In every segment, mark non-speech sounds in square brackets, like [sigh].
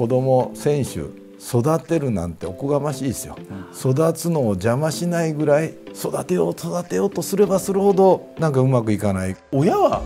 子供選手育てるなんておこがましいですよ育つのを邪魔しないぐらい育てよう育てようとすればするほどなんかうまくいかない親は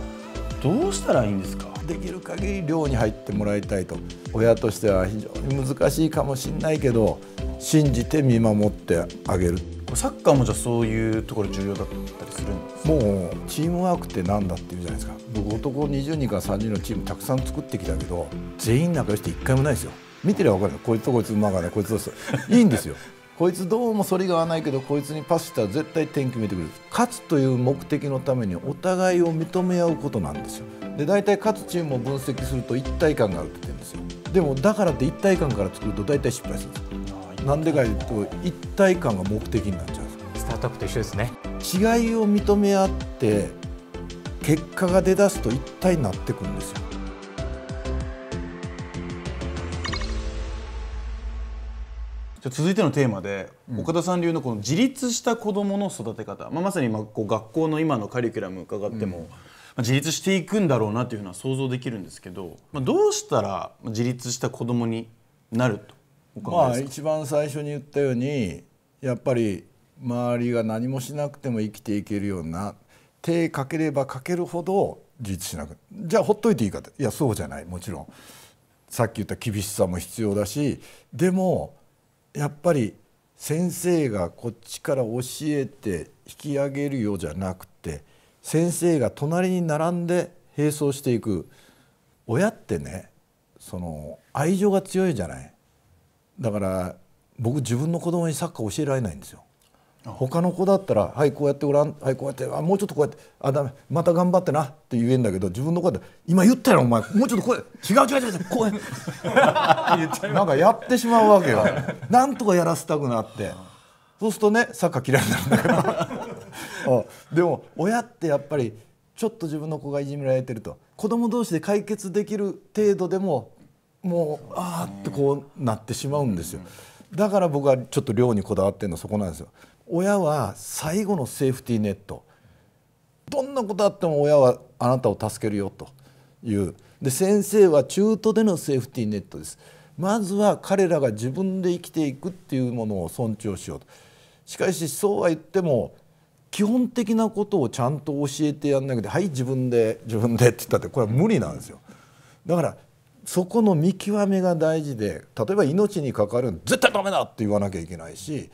どうしたらいいんですかできる限り寮に入ってもらいたいと親としては非常に難しいかもしれないけど信じて見守ってあげる。サッカーもじゃあそういうところ重要だったりするんですもうチームワークってなんだっていうじゃないですか僕男20人から30人のチームたくさん作ってきたけど全員仲良しって1回もないですよ見てりゃ分かるこいつとこいつうまがないこいつどうすいいんですよ [laughs] こいつどうも反りが合わないけどこいつにパスしたら絶対点決めてくる勝つという目的のためにお互いを認め合うことなんですよで大体勝つチームを分析すると一体感があるって言ってるんですよでもだからって一体感から作ると大体失敗するんですよなんでかいうと一体感が目的になっちゃうスタートアップと一緒ですね違いを認め合って結果が出だすと一体になってくるんですよ続いてのテーマで、岡田さん流のこの自立した子どもの育て方、まあ、まさに今こう学校の今のカリキュラム伺っても、うん、まあ、自立していくんだろうなというのは想像できるんですけど、まあ、どうしたら自立した子どもになるとまあ一番最初に言ったようにやっぱり周りが何もしなくても生きていけるような手かければかけるほど自立しなくじゃあほっといていいかといやそうじゃないもちろんさっき言った厳しさも必要だしでもやっぱり先生がこっちから教えて引き上げるようじゃなくて先生が隣に並んで並走していく親ってねその愛情が強いじゃないだから僕自分の子供にサッカー教えられないんですよ。他の子だったら「はいこうやってごらんはいこうやってあもうちょっとこうやってあだめまた頑張ってな」って言えんだけど自分の子だって「今言ったよお前もうちょっとこう違う違う違うこうやってなんかやってしまうわけよなんとかやらせたくなってそうするとねサッカー嫌いになるんだけど [laughs] でも親ってやっぱりちょっと自分の子がいじめられてると子供同士で解決できる程度でももうあーってこうなってしまうんですよ。だから僕はちょっと量にこだわってるのはそこなんですよ。親は最後のセーフティーネットどんなことあっても親はあなたを助けるよというで先生は中途でのセーフティーネットですまずは彼らが自分で生きていくっていうものを尊重しようとしかしそうは言っても基本的なことをちゃんと教えてやんなきゃはい自分で自分で」って言ったってこれは無理なんですよだからそこの見極めが大事で例えば命にかかる絶対ダメだって言わなきゃいけないし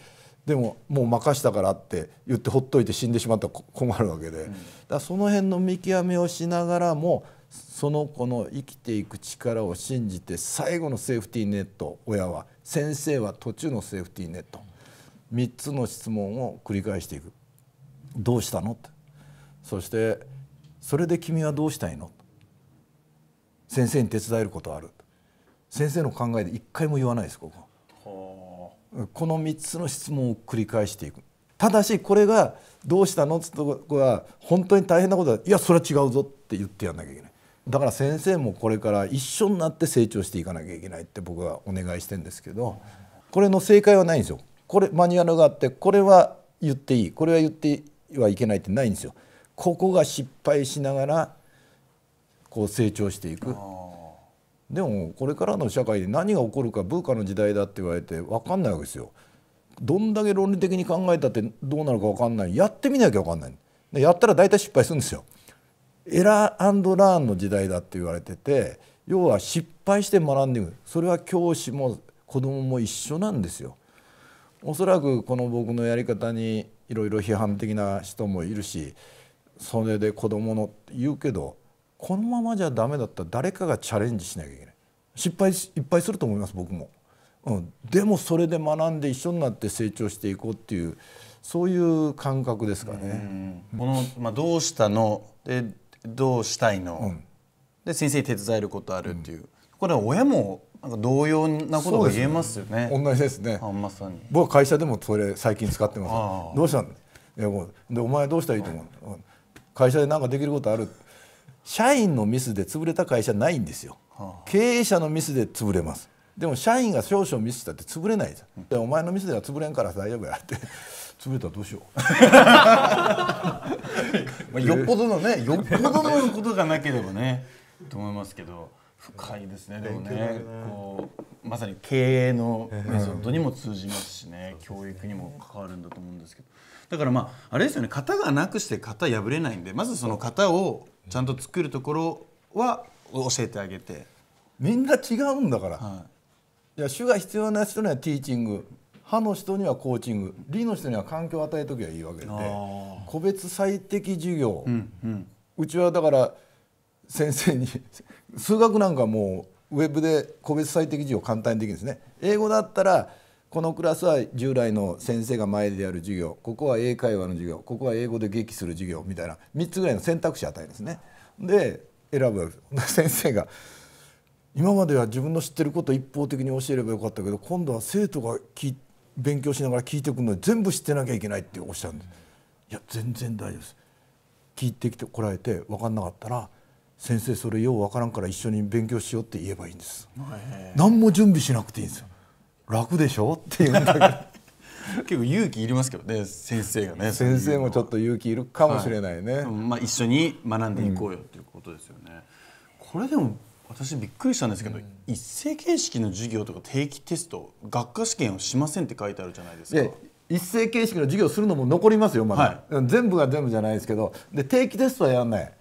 でももう任したからって言ってほっといて死んでしまったら困るわけで、だその辺の見極めをしながらもその子の生きていく力を信じて最後のセーフティーネット親は先生は途中のセーフティーネット3つの質問を繰り返していく「どうしたの?」ってそして「それで君はどうしたいの?」先生に手伝えることある先生の考えで一回も言わないですこここの3つの質問を繰り返していくただしこれが「どうしたの?」っつったことは本当に大変なことだいやそれは違うぞって言ってやんなきゃいけないだから先生もこれから一緒になって成長していかなきゃいけないって僕はお願いしてんですけどこれの正解はないんですよこれマニュアルがあってこれは言っていいこれは言ってはいけないってないんですよここが失敗しながらこう成長していく。でもこれからの社会で何が起こるかブーカの時代だって言われて分かんないわけですよ。どんだけ論理的に考えたってどうなるか分かんないやってみなきゃ分かんないでやったら大体失敗するんですよ。エラーラーンの時代だって言われてて要は失敗して学んでいくそれは教師も子供も一緒なんですよ。おそらくこの僕のやり方にいろいろ批判的な人もいるしそれで子供の言うけどこのままじゃダメだったら誰かがチャレンジしなきゃいけない失敗いっぱいすると思います僕も、うん、でもそれで学んで一緒になって成長していこうっていうそういう感覚ですかね。この、まあ、どうしたのでどうしたいの、うん、で先生に手伝えることあるっていう、うん、これは親もなんか同様なことが言えますよね。ね同じですね。まさに。僕は会社でもそれ最近使ってます。どうしたのでお前どうしたらいいと思う。会社で何かできることある。社員のミスで潰れた会社ないんですよ、はあ、経営者のミスで潰れますでも社員が少々ミスしたって潰れないです、うん、お前のミスでは潰れんから大丈夫やって [laughs] 潰れたらどうしよう [laughs] まあ、よっぽどのねよっぽどのことがなければねと思いますけど深いですねでもね、ね、こうまさに経営のメソッドにも通じますしね、うん、教育にも関わるんだと思うんですけどだからまああれですよね型がなくして型破れないんでまずその型をちゃんと作るところは教えてあげてみんな違うんだから、はい、いや主が必要な人にはティーチング歯の人にはコーチング理の人には環境を与えときゃいいわけで個別最適授業、うんうん、うちはだから先生に数学なんかもうウェブで個別最適授業簡単にできるんですね。英語だったらこのクラスは従来の先生が前でやる授業ここは英会話の授業ここは英語で劇する授業みたいな3つぐらいの選択肢与えるんですね。で選ぶ [laughs] 先生が今までは自分の知ってることを一方的に教えればよかったけど今度は生徒が勉強しながら聞いてくるのに全部知ってなきゃいけないっておっしゃるんです。いや全然大丈夫です聞いてきてこられて分かんなかったら先生それよう分からんから一緒に勉強しようって言えばいいんです何も準備しなくていいんですよ楽でしょって言うんだけど [laughs] 結構勇気いりますけどね先生がね先生もちょっと勇気いるかもしれないね、はい、まあ、一緒に学んでいこうよっていうことですよね、うん、これでも私びっくりしたんですけど、うん、一斉形式の授業とか定期テスト学科試験をしませんって書いてあるじゃないですか一斉形式の授業するのも残りますよまだ、はい、全部が全部じゃないですけどで定期テストはやんない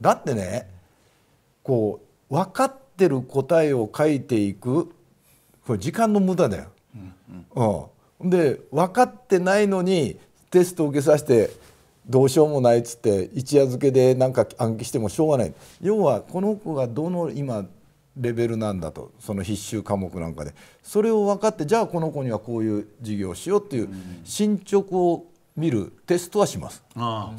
だってねこう分かってる答えを書いていくこれ時間の無駄だよ。うん、うん、で分かってないのにテスト受けさせてどうしようもないっつって一夜漬けでなんか暗記してもしょうがない要はこの子がどの今レベルなんだとその必修科目なんかでそれを分かってじゃあこの子にはこういう授業をしようっていう進捗を見るテストはします。あ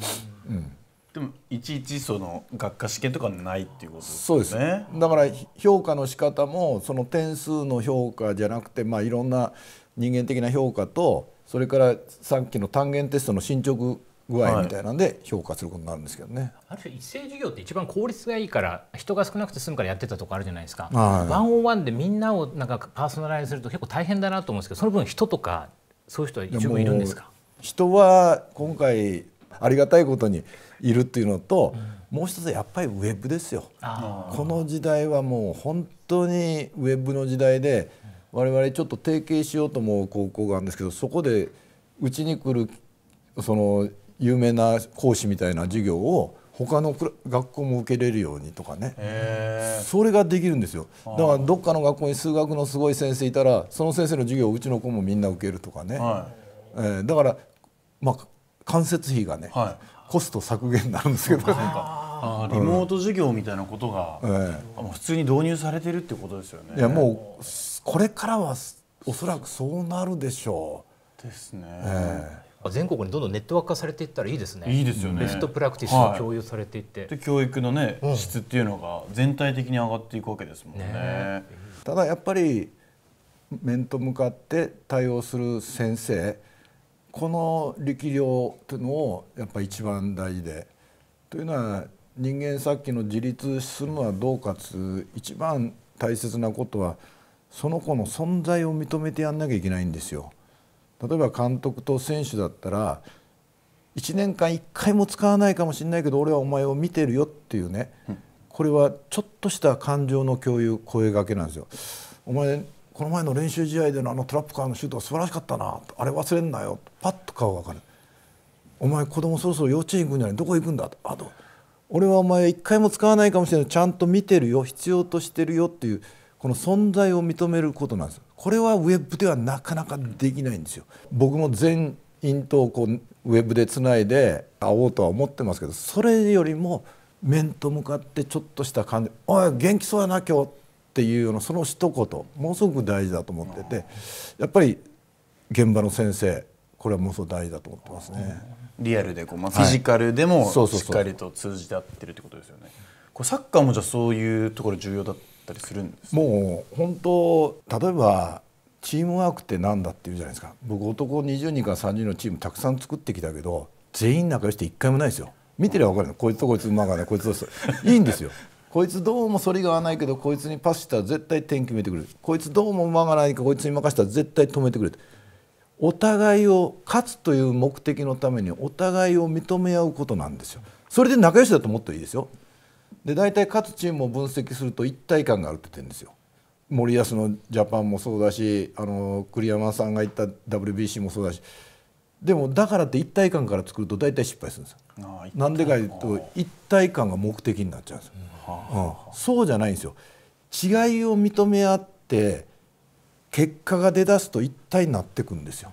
うんでもいちいちその学科試験とかないっていうことですね。そうですね。だから評価の仕方もその点数の評価じゃなくてまあいろんな人間的な評価とそれからさっきの単元テストの進捗具合みたいなんで評価することになるんですけどね、はい、ある種一斉授業って一番効率がいいから人が少なくて済むからやってたとこあるじゃないですか、はい、ワンオンワンでみんなをなんかパーソナライズすると結構大変だなと思うんですけどその分人とかそういう人は一応いるんですか人は今回ありがたいことにいるっていうのと、うん、もう一つやっぱりウェブですよこの時代はもう本当にウェブの時代で我々ちょっと提携しようと思う高校があるんですけどそこでうちに来るその有名な講師みたいな授業を他の学校も受けれるようにとかねそれができるんですよだからどっかの学校に数学のすごい先生いたらその先生の授業をうちの子もみんな受けるとかね、はい、えー、だから、まあ、間接費がね、はコスト削減になるんですけどリモート授業みたいなことが、うん、普通に導入されてるってことですよねいやもうこれからはおそらくそうなるでしょうですね、えー全国にどんどんネットワーク化されていったらいいですね。いいですよね。ベストプラクティスが共有されていって、はい、で教育のね、うん、質っていうのが全体的に上がっていくわけですもんね。ねただやっぱり面と向かって対応する先生この力量というのをやっぱり一番大事でというのは人間さっきの自立するのはどうかつ一番大切なことはその子の存在を認めてやんなきゃいけないんですよ。例えば監督と選手だったら1年間1回も使わないかもしれないけど俺はお前を見てるよっていうねこれはちょっとした感情の共有声がけなんですよ。お前この前の練習試合でのあのトラップカーのシュートは素晴らしかったなあれ忘れんなよパッと顔が分かる「お前子供そろそろ幼稚園行くんじゃないどこ行くんだ」と「あと俺はお前一回も使わないかもしれないちゃんと見てるよ必要としてるよ」っていうこの存在を認めることなんですこれはウェブではなかなかできないんですよ。僕も全員とこうウェブでつないで会おうとは思ってますけどそれよりも面と向かってちょっとした感じ「おい元気そうやな今日」っていうのその一言ものすごく大事だと思っててやっぱり現場の先生これはものすごく大事だと思ってますね。リアルでこう、まあ、フィジカルでも、はい、しっかりと通じて合ってるってことですよね。これサッカーもじゃあそういうところ重要だったりするんですもう本当例えばチームワークってなんだっていうじゃないですか僕男20人から30人のチームたくさん作ってきたけど全員仲良しって1回もないですよ見てりゃ分かるのこいつとこいつ馬がねこいつといいんですよこいつどうも反りが合わないけどこいつにパスしたら絶対点決めてくれるこいつどうも馬がないかこいつに任せたら絶対止めてくれるお互いを勝つという目的のためにお互いを認め合うことなんですよそれで仲良しだともっといいですよで大体勝つチームを分析すると一体感があるって言ってるんですよ森保のジャパンもそうだしあの栗山さんが言った WBC もそうだしでもだからって一体感から作ると大体失敗するんですなんでかいうと一体感が目的になっちゃうんですうん、うん、そうじゃないんですよ。違いを認め合って結果が出だすと一体になっていくんですよ。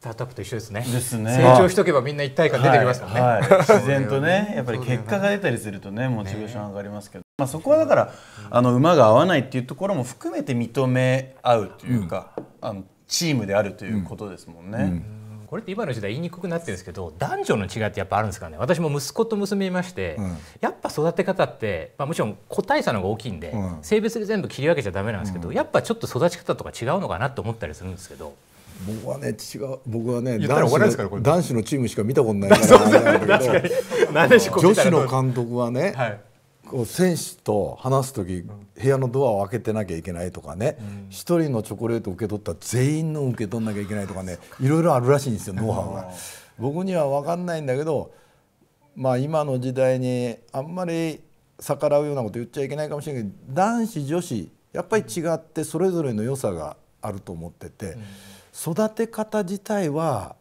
スタートアップと一緒ですね。ですね。成長しとけばみんな一体感出てきますからね。はいはい、[laughs] 自然とね、やっぱり結果が出たりするとね、モチベーション上がりますけど、ね、まあそこはだからあの馬が合わないっていうところも含めて認め合うというか、うん、あのチームであるということですもんね。うんうんこれって今の時代言いにくくなってるんですけど男女の違いってやっぱあるんですかね私も息子と娘いまして、うん、やっぱ育て方って、まあ、もちろん個体差の方が大きいんで、うん、性別で全部切り分けちゃダメなんですけど、やっぱちょっと育ち方とか違うのかなと思ったりするんですけど。僕はね違う僕はね男子の男子のチームしか見たことない [laughs] から女子の監督はね、はいこう選手と話す時部屋のドアを開けてなきゃいけないとかね一、うん、1人のチョコレートを受け取ったら全員の受け取らなきゃいけないとかねいろいろあるらしいんですよノウハウが。僕には分かんないんだけど、まあ、今の時代にあんまり逆らうようなこと言っちゃいけないかもしれないけど男子女子やっぱり違ってそれぞれの良さがあると思ってて、うん、育て方自体は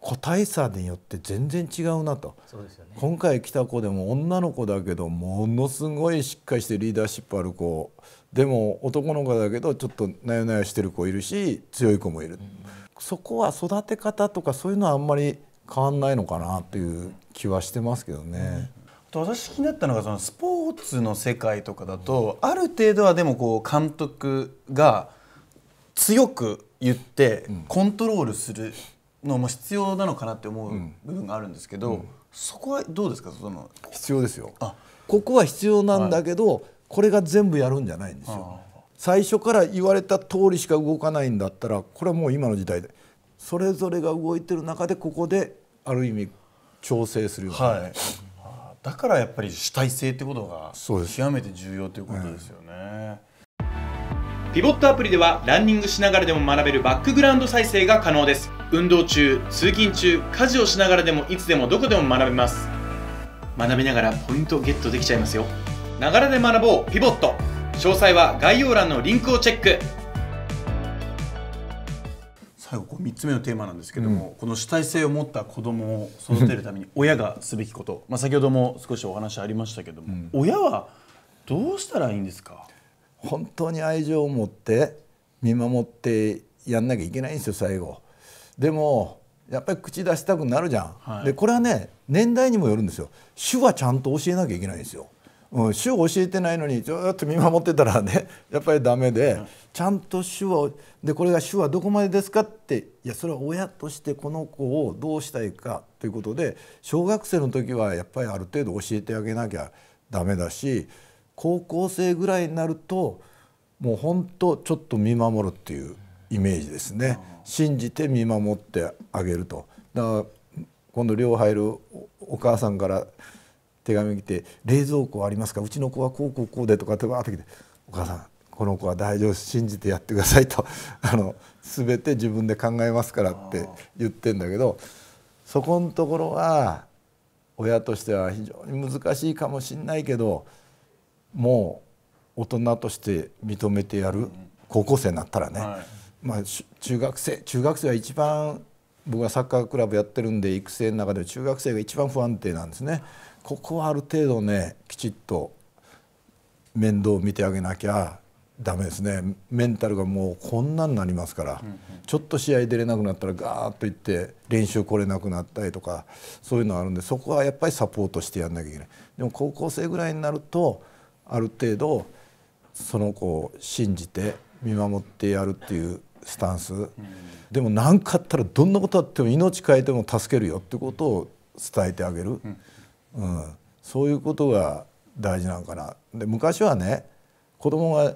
個体差によって全然違うなと、そうですよ、ね、今回来た子でも女の子だけどものすごいしっかりしてリーダーシップある子でも男の子だけどちょっとなよなよしてる子いるし強い子もいる、うん、そこは育て方とかそういうのはあんまり変わんないのかなっていう気はしてますけどね。うん私気になったのがそのスポーツの世界とかだと、ある程度はでもこう監督が強く言ってコントロールするのも必要なのかなって思う部分があるんですけど、うん、そこはどうですかその必要ですよあここは必要なんだけど、はい、これが全部やるんじゃないんですよ最初から言われた通りしか動かないんだったらこれはもう今の時代でそれぞれが動いてる中でここである意味調整するような、はい、だからやっぱり主体性ってことが極めて重要ということですよね、はい、ピボットアプリではランニングしながらでも学べるバックグラウンド再生が可能です運動中通勤中家事をしながらでもいつでもどこでも学べます学びながらポイントゲットできちゃいますよながらで学ぼうピボット詳細は概要欄のリンクをチェック最後こう3つ目のテーマなんですけども、うん、この主体性を持った子供を育てるために親がすべきことまあ先ほども少しお話ありましたけども、うん、親はどうしたらいいんですか本当に愛情を持って見守ってやんなきゃいけないんですよ最後。でもやっぱり口出したくなるじゃん、はい、でこれはね年代にもよるんですよ主はちゃんと教えなきゃいけないんですよ、うん、主を教えてないのにずっと見守ってたらね [laughs] やっぱりダメで、はい、ちゃんと主はでこれが主はどこまでですかっていやそれは親としてこの子をどうしたいかということで小学生の時はやっぱりある程度教えてあげなきゃダメだし高校生ぐらいになるともうほんとちょっと見守るっていう。イメージですね信じて見守ってあげるとだから今度寮入るお母さんから手紙来て「冷蔵庫ありますかうちの子はこうこうこうで」とかってわーって来て「お母さんこの子は大丈夫信じてやってくださいと」[laughs] あの全て自分で考えますからって言ってんだけどそこのところは親としては非常に難しいかもしんないけどもう大人として認めてやる高校生になったらね、はいまあ、中学生中学生は一番僕はサッカークラブやってるんで育成の中で中学生が一番不安定なんですね。ここはある程度ねきちっと面倒を見てあげなきゃダメですねメンタルがもうこんなになりますから、うんうん、ちょっと試合出れなくなったらガーッといって練習来れなくなったりとかそういうのあるんでそこはやっぱりサポートしてやんなきゃいけないでも高校生ぐらいになるとある程度その子を信じて見守ってやるっていうスタンス、でも何かあったらどんなことあっても命変えても助けるよってことを伝えてあげる、うん、そういうことが大事なのかな。で昔はね子供が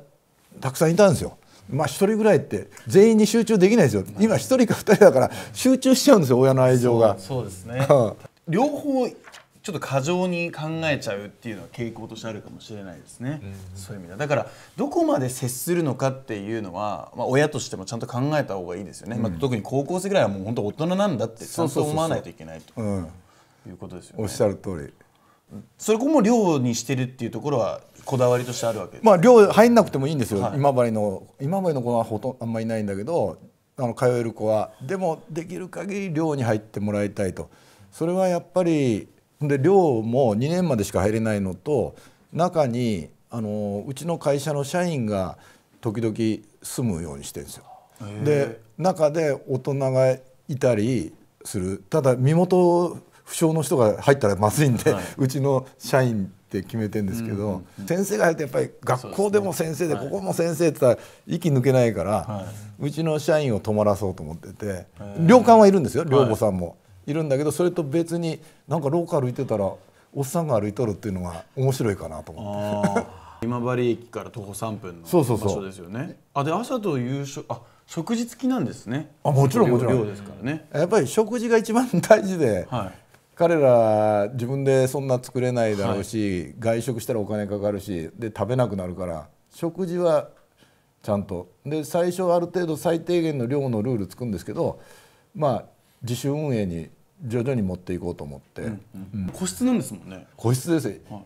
たくさんいたんですよ。まあ、一人ぐらいって全員に集中できないですよ今一人か二人だから集中しちゃうんですよ親の愛情がそうですね両方ちょっと過剰に考えちゃうっていうのは傾向としてあるかもしれないですね、うんうん、そういう意味でだからどこまで接するのかっていうのは、まあ、親としてもちゃんと考えた方がいいですよね、うん、まあ、特に高校生ぐらいはもう本当大人なんだってちゃんと思わないといけないということですよね。おっしゃる通りそれこも寮にしてるっていうところはこだわりとしてあるわけまあ寮入んなくてもいいんですよ、はい、今治の今治の子はほとんあんまりいないんだけどあの通える子はでもできる限り寮に入ってもらいたいとそれはやっぱりで寮も2年までしか入れないのと中にあのうちの会社の社員が時々住むようにしてるんですよ。で中で大人がいたりするただ身元不詳の人が入ったらまずいんで、はい、うちの社員って決めてんですけど、うんうんうん、先生が入るとやっぱり学校でも先生で、ね、ここも先生って言ったら息抜けないから、はい、うちの社員を泊まらそうと思ってて、寮館はいるんですよ寮母さんも。いるんだけどそれと別になんか廊下歩いてたらおっさんが歩いとるっていうのが面白いかなと思って。今治駅から徒歩3分の場所ですよね。そうそうそうあで朝と夕食あ食事付きなんですね。あもちろんもちろん。ですからね。やっぱり食事が一番大事で、はい、彼ら自分でそんな作れないだろうし、はい、外食したらお金かかるしで食べなくなるから食事はちゃんとで最初ある程度最低限の量のルールつくんですけどまあ自主運営に徐々に持っていこうと思って、うんうん個室なんですもんね個室です、はい、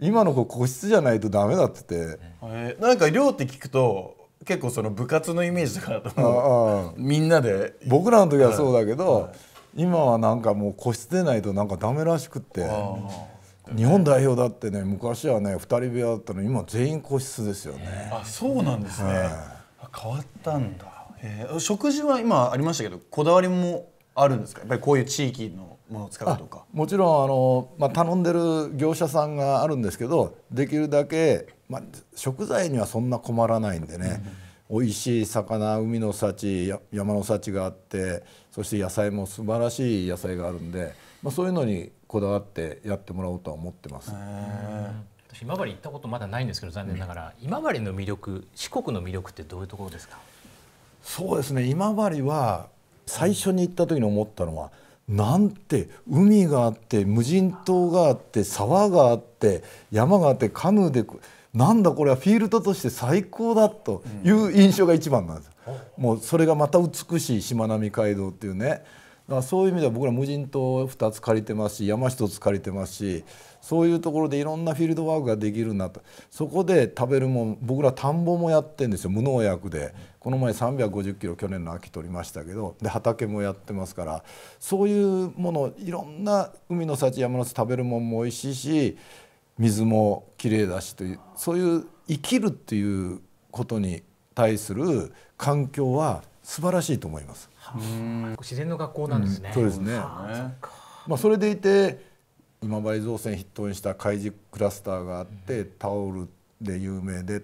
今の子個室じゃないとダメだってて、えー、なんか寮って聞くと結構その部活のイメージとかだとみんなで僕らの時はそうだけど、はいはい、今はなんかもう個室でないとなんかダメらしくって日本代表だってね昔はね2人部屋だったの今全員個室ですよね、えー、あそうなんですね、変わったんだ、えー、食事は今ありましたけどこだわりもあるんですかやっぱりこういう地域のものを使うとかもちろんあの、まあ、頼んでる業者さんがあるんですけどできるだけ、まあ、食材にはそんな困らないんでね、うん、美味しい魚海の幸山の幸があってそして野菜も素晴らしい野菜があるんで、まあ、そういうのにこだわってやってもらおうとは思ってます。私今治行ったことまだないんですけど残念ながら、うん、今治の魅力四国の魅力ってどういうところですかそうですね今治は最初に行った時に思ったのはなんて海があって無人島があって沢があって山があってカヌーでなんだこれはフィールドとして最高だという印象が一番なんです。もうそれがまた美しいしまなみ海道っていうねからそういう意味では僕ら無人島2つ借りてますし山1つ借りてますしそういうところでいろんなフィールドワークができるなとそこで食べるもん僕ら田んぼもやってんですよ無農薬でこの前350キロ去年の秋取りましたけどで畑もやってますからそういうものいろんな海の幸山の幸食べるもんも美味しいし水もきれいだしというそういう生きるっていうことに対する環境は素晴らしいと思います。自然の学校なんですね。うん、そうですね。まあそれでいて今治造船筆頭にした海事クラスターがあってタオルで有名で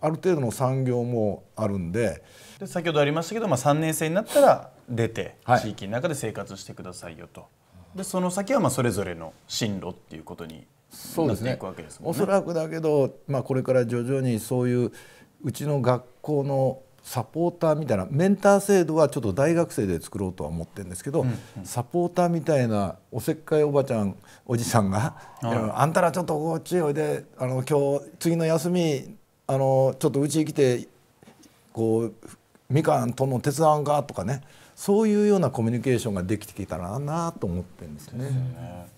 ある程度の産業もあるんでで先ほどありましたけど、まあ、三年生になったら出て、はい、地域の中で生活してくださいよとでその先はまあそれぞれの進路っていうことにそうですね。おそ、らくだけど、まあ、これから徐々にそういううちの学校のサポーターみたいなメンター制度はちょっと大学生で作ろうとは思ってるんですけど、うんうん、サポーターみたいなおせっかいおばちゃんおじさんが「あんたらちょっとこっちおいであの今日次の休みあのちょっとうち来てこうみかんとの手伝わんか」とかねそういうようなコミュニケーションができてきたらなと思ってるんですよね。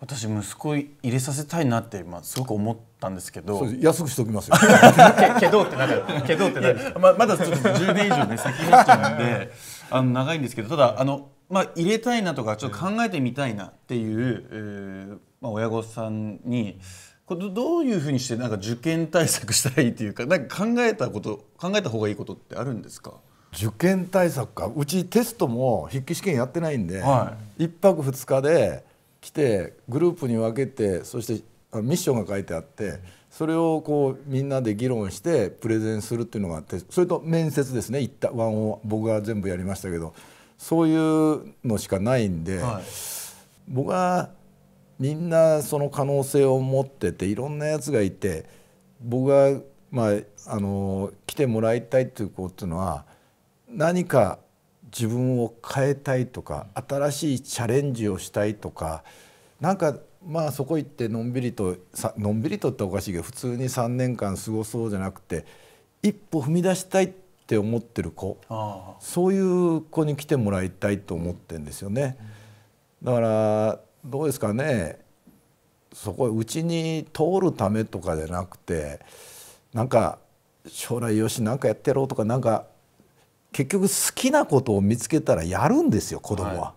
私息子入れさせたいなって今すごく思ったんですけど安くしておきますよ [laughs] けどってなるけどってなる [laughs] ままだちょっと10年以上ね先になっちゃうんであの長いんですけどただあの、まあ、入れたいなとかちょっと考えてみたいなっていう、えー、まあ、親御さんにこれどういうふうにしてなんか受験対策したらいいていうかなんか考えたこと考えた方がいいことってあるんですか受験対策かうちテストも筆記試験やってないんで、はい、1泊2日で来てグループに分けてそしてミッションが書いてあってそれをこうみんなで議論してプレゼンするっていうのがあってそれと面接ですね一旦ワンを僕が全部やりましたけどそういうのしかないんで、はい、僕はみんなその可能性を持ってていろんなやつがいて僕がまああの来てもらいたいっていう子っていうのは何か自分を変えたいとか新しいチャレンジをしたいとかなんかまあそこ行ってのんびりとさのんびりとっておかしいけど普通に3年間過ごそうじゃなくて一歩踏み出したいって思ってる子そういう子に来てもらいたいと思ってんですよね。だからどうですかねそこうちに通るためとかじゃなくてなんか将来よし何かやってやろうとかなんか結局好きなことを見つけたらやるんですよ子供は、は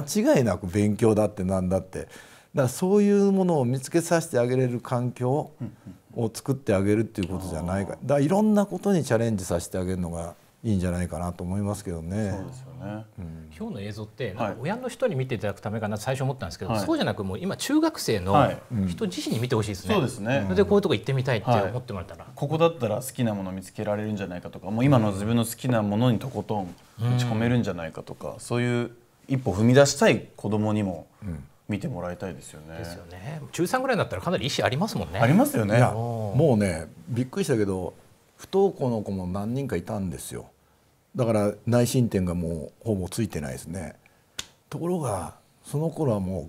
い、間違いなく勉強だって何だってだからそういうものを見つけさせてあげれる環境を作ってあげるっていうことじゃないかだからいろんなことにチャレンジさせてあげるのがいいんじゃないかなと思いますけどね。今日の映像ってなんか親の人に見ていただくためかな最初思ったんですけど、はい、そうじゃなくもう今中学生の人自身に見てほしいですね。はいうん、そうですね。でこういうとこ行ってみたいって思ってもらったら、はい、ここだったら好きなもの見つけられるんじゃないかとか、もう今の自分の好きなものにとことん打ち込めるんじゃないかとか、うん、そういう一歩踏み出したい子供にも。見てもらいたいですよね。ですよね。中三ぐらいになったらかなり意思ありますもんね。ありますよね。もうねびっくりしたけど不登校の子も何人かいたんですよだから内申点がもうほぼついてないですねところがその頃はも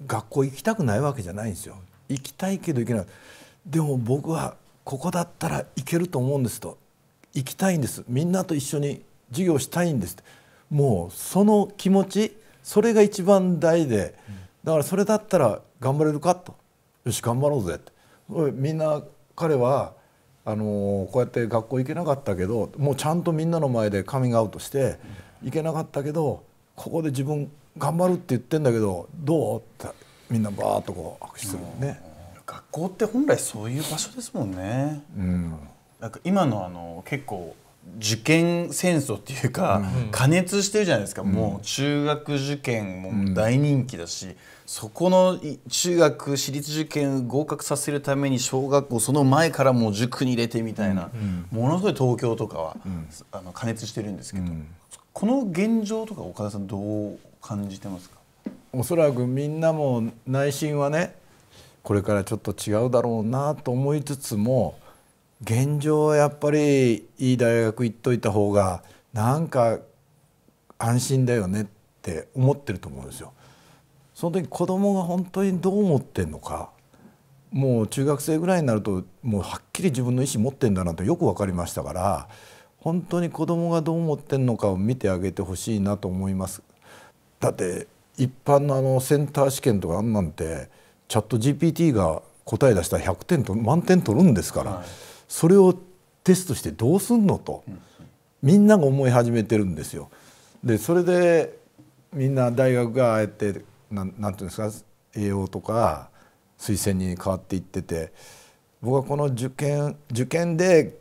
う学校行きたくないわけじゃないんですよ行きたいけど行けないでも僕はここだったら行けると思うんですと行きたいんですみんなと一緒に授業したいんですもうその気持ちそれが一番大事でだからそれだったら頑張れるかとよし頑張ろうぜってみんな彼はあのこうやって学校行けなかったけどもうちゃんとみんなの前でカミングアウトして行けなかったけどここで自分頑張るって言ってんだけどどうってみんなバーッとこう握手するね、学校って本来そういう場所ですもんね。うん、なんか今のあの結構受験戦争っていうか、加熱してるじゃないですか、うん、もう中学受験も大人気だし、そこの中学私立受験合格させるために小学校その前からもう塾に入れてみたいな、うん、ものすごい東京とかは、うん、あの加熱してるんですけど、うん、この現状とか岡田さんどう感じてますかおそらくみんなも内心はねこれからちょっと違うだろうなと思いつつも現状はやっぱりいい大学行っといた方がなんか安心だよねって思ってると思うんですよ。その時子供が本当にどう思ってんのかもう中学生ぐらいになるともうはっきり自分の意思持ってんだなとよく分かりましたから本当に子供がどう思ってんのかを見てあげてほしいなと思います。だって一般のあのセンター試験とかあんなんてチャット GPT が答え出したら100点と満点取るんですから、はい、それをテストしてどうすんのとみんなが思い始めてるんですよ。でそれでみんな大学があえてなんていうんですか栄養とか推薦に変わっていってて僕はこの受験受験で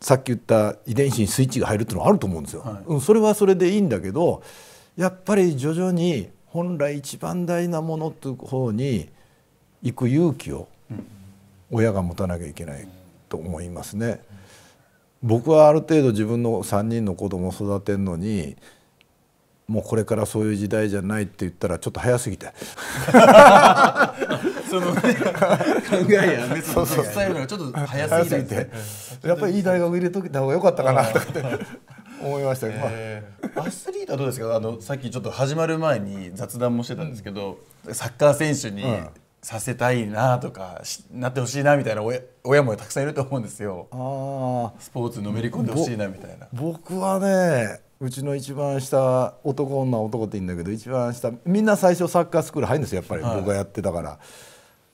さっき言った遺伝子にスイッチが入るっていうのはあると思うんですよ、はい、うん、それはそれでいいんだけどやっぱり徐々に本来一番大事なものっていう方に行く勇気を親が持たなきゃいけないと思いますね。僕はある程度自分の3人の子供を育てるのにもうこれからそういう時代じゃないって言ったらちょっと早すぎて [laughs] その、ね、考えやメソッド伝えるのがちょっと早すぎてやっぱりいい大学入れといた方が良かったかな [laughs] とかって思いましたけど、えー、アスリートはどうですかあのさっきちょっと始まる前に雑談もしてたんですけど、うん、サッカー選手に、させたいなとかなってほしいなみたいな親もたくさんいると思うんですよあスポーツのめり込んでほしいなみたいな僕はねうちの一番下男女男っていいんだけど一番下みんな最初サッカースクール入るんですよやっぱり、はい、僕がやってたから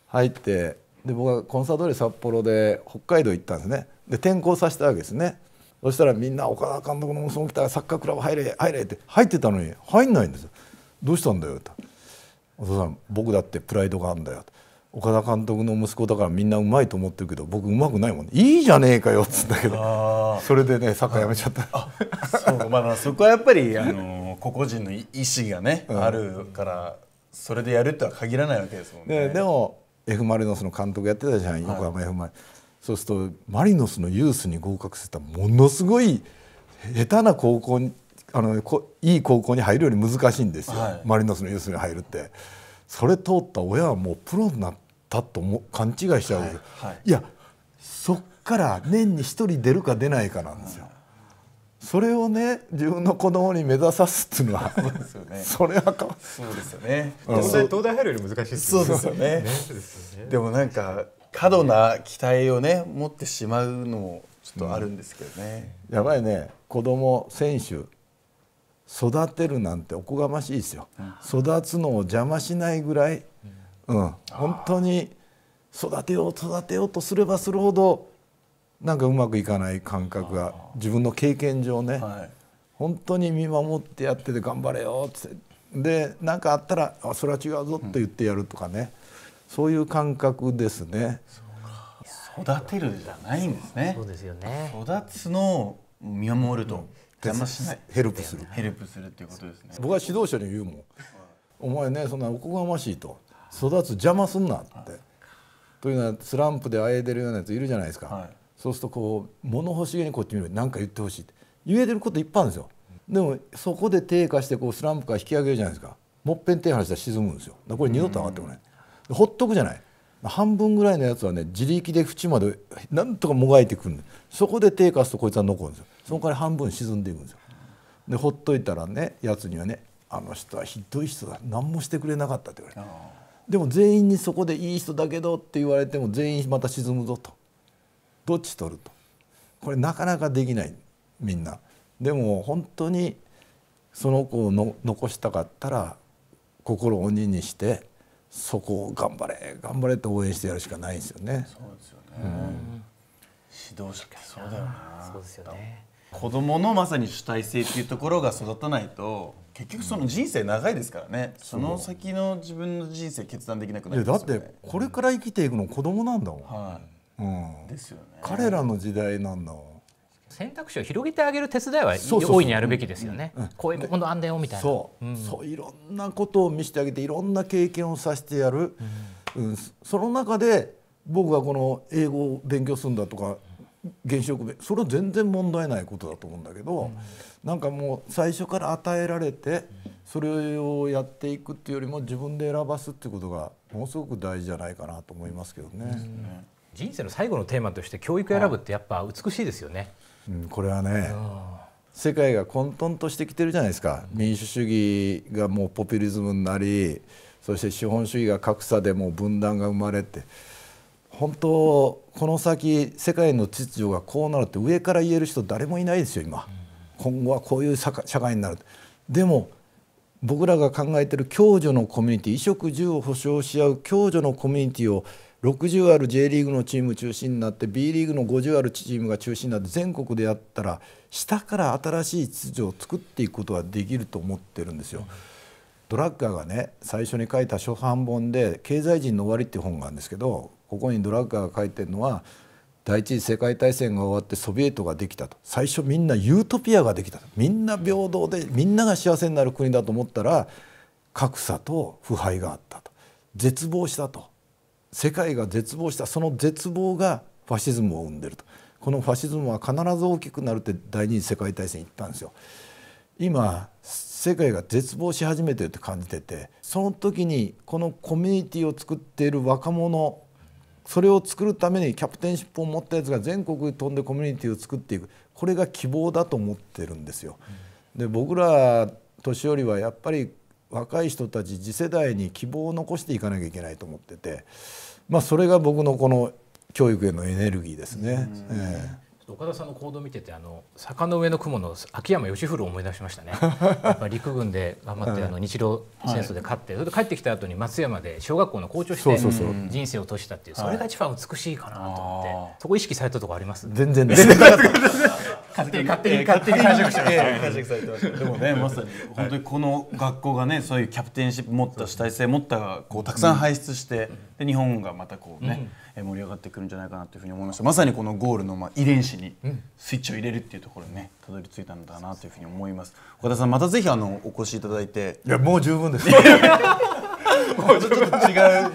入ってで僕はコンサートで札幌で北海道行ったんですねで転校させたわけですねそしたらみんな岡田監督の息子来たらサッカークラブ入れ入れって入ってたのに入んないんですよどうしたんだよとお父さん僕だってプライドがあるんだよと岡田監督の息子だからみんなうまいと思ってるけど僕うまくないもん、ね、いいじゃねえかよっつったけどそれでねサッカーやめちゃったそう、まあ、そこはやっぱりあの個々人の意思がね、うん、あるからそれでやるとは限らないわけですもんねでも F・ マリノスの監督やってたじゃん、横浜 F・ マリそうするとマリノスのユースに合格してたものすごい下手な高校にあのいい高校に入るより難しいんですよ、はい、マリノスのユースに入るって。それ通った親はもうプロになったとも勘違いしちゃう、はいはい、いやそっから年に一人出るか出ないかなんですよ。それをね自分の子供に目指さすっていうのはね、[laughs] それはかそうですよね、うん、東大東大入るより難しいですよねそうですよねでもなんか過度な期待をね持ってしまうのもちょっとあるんですけどね、うん、やばいね子供選手育てるなんておこがましいですよ育つのを邪魔しないぐらい、うん、本当に育てよう育てようとすればするほどなんかうまくいかない感覚が自分の経験上ね、はい、本当に見守ってやってて頑張れよってで何かあったらあそれは違うぞって言ってやるとかね、うん、そういう感覚ですね。育てるじゃないんですね。そうですよね。育つの見守ると。うん邪魔しないヘルプするヘルプするっていうことですね僕は指導者に言うもんお前ねそんなおこがましいと育つ邪魔すんなって、というのはスランプであえでるようなやついるじゃないですか、はい、そうするとこう物欲しげにこっち見る何か言ってほしいって言えてることいっぱいあるんですよでもそこで低下してこうスランプから引き上げるじゃないですかもっぺん手離したら沈むんですよこれ二度と上がってこない、ほっとくじゃない半分ぐらいのやつはね自力で縁までなんとかもがいてくるそこで低下すとこいつは残るんですよその代わり半分沈んでいくんですよ。でほっといたらねやつにはね「あの人はひどい人だ何もしてくれなかった」って言われてでも全員にそこで「いい人だけど」って言われても全員また沈むぞとどっち取るとこれなかなかできないみんな。でも本当にその子をの残したかったら心を鬼にしてそこを頑張れ頑張れって応援してやるしかないですよね。そうですよね。うん、指導者そうだよそうですよね。子供のまさに主体性っていうところが育たないと結局その人生長いですからね、うん、その先の自分の人生決断できなくなる、ね、だってこれから生きていくの子供なんだもん、はい、うん、ですよね彼らの時代なんだもん選択肢を広げてあげる手伝いは大いにやるべきですよね。こういうもの安全をみたいな。そう、うん、そういろんなことを見せてあげていろんな経験をさせてやる、うん、うん、その中で僕がこの英語を勉強するんだとか原子力それは全然問題ないことだと思うんだけど、うなんかもう最初から与えられてそれをやっていくっていうよりも自分で選ばすっていうことがものすごく大事じゃないかなと思いますけどね。人生の最後のテーマとして教育選ぶってやっぱ美しいですよね。うん、これはね、世界が混沌としてきてるじゃないですか民主主義がもうポピュリズムになりそして資本主義が格差でも分断が生まれて本当この先世界の秩序がこうなるって上から言える人誰もいないですよ今、今後はこういう社会になるでも僕らが考えてる共助のコミュニティ衣食住を保障し合う共助のコミュニティを60ある J リーグのチーム中心になって B リーグの50あるチームが中心になって全国でやったら下から新しい秩序を作っていくことができると思ってるんですよ。ドラッカーがね最初に書いた初版本で「経済人の終わり」っていう本があるんですけどここにドラッガーが書いてるのは第一次世界大戦が終わってソビエトができたと最初みんなユートピアができたとみんな平等でみんなが幸せになる国だと思ったら格差と腐敗があったと絶望したと世界が絶望したその絶望がファシズムを生んでるとこのファシズムは必ず大きくなるって第二次世界大戦言ったんですよ。今世界が絶望し始めてるって感じててその時にこのコミュニティを作っている若者それを作るためにキャプテンシップを持ったやつが全国に飛んでコミュニティを作っていくこれが希望だと思ってるんですよ。で僕ら年寄りはやっぱり若い人たち次世代に希望を残していかなきゃいけないと思ってて、まあ、それが僕のこの教育へのエネルギーですね。えー岡田さんの行動を見ててあの坂の上の雲の秋山義古を思い出しましたね [laughs] やっぱ陸軍で頑張って、あの日露戦争で勝って、はい、それで帰ってきた後に松山で小学校の校長して人生を閉じたっていうそれが一番美しいかなと思って、はい、そこ意識されたところあります全然です [laughs] [laughs] 勝手に勝手に勝手に解釈してました、でもねまさに本当にこの学校がねそういうキャプテンシップ持った主体性持ったこうたくさん輩出して、で日本がまたこうね、盛り上がってくるんじゃないかなというふうに思いましたまさにこのゴールのまあ遺伝子にスイッチを入れるっていうところにねたどり着いたんだなというふうに思います岡田さんまたぜひあのお越しいただいていやもう十分です [laughs] ちょっと違う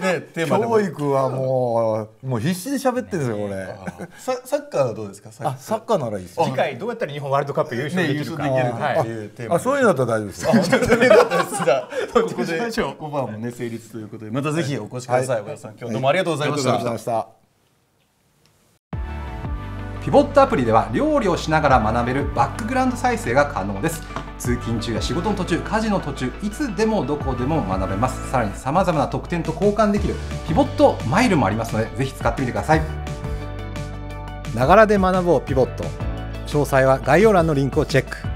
ねテーマ教育はもうもう必死で喋ってるんですよこれサッカーはどうですかサッカーならいいです次回どうやったら日本ワールドカップ優勝できるか、っていうテーマ。そういうのだったら大丈夫ですここで5番もね成立ということでまたぜひお越しください、はい、さん今日どうもありがとうございましたピボットアプリでは料理をしながら学べるバックグラウンド再生が可能です通勤中や仕事の途中家事の途中いつでもどこでも学べますさらにさまざまな特典と交換できるピボットマイルもありますのでぜひ使ってみてくださいながらで学ぼうピボット詳細は概要欄のリンクをチェック